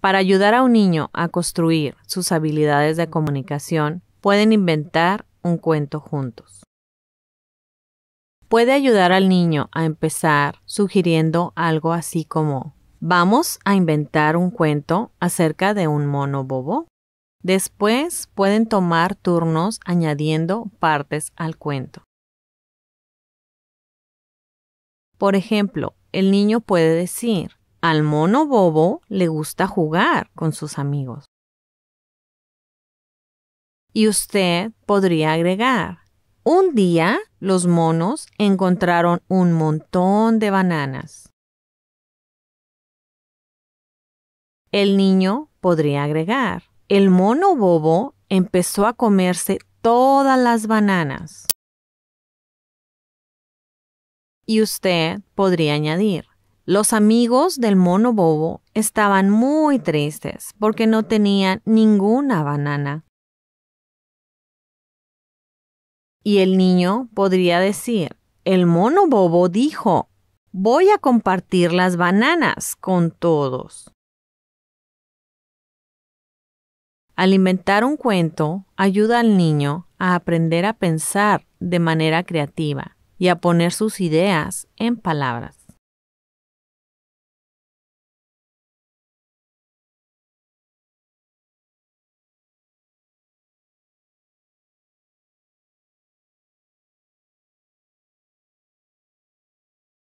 Para ayudar a un niño a construir sus habilidades de comunicación, pueden inventar un cuento juntos. Puede ayudar al niño a empezar sugiriendo algo así como, vamos a inventar un cuento acerca de un mono bobo. Después pueden tomar turnos añadiendo partes al cuento. Por ejemplo, el niño puede decir, al mono bobo le gusta jugar con sus amigos. Y usted podría agregar, un día los monos encontraron un montón de bananas. El niño podría agregar, el mono bobo empezó a comerse todas las bananas. Y usted podría añadir, los amigos del mono bobo estaban muy tristes porque no tenían ninguna banana. Y el niño podría decir, el mono bobo dijo, voy a compartir las bananas con todos. Al inventar un cuento, ayuda al niño a aprender a pensar de manera creativa y a poner sus ideas en palabras.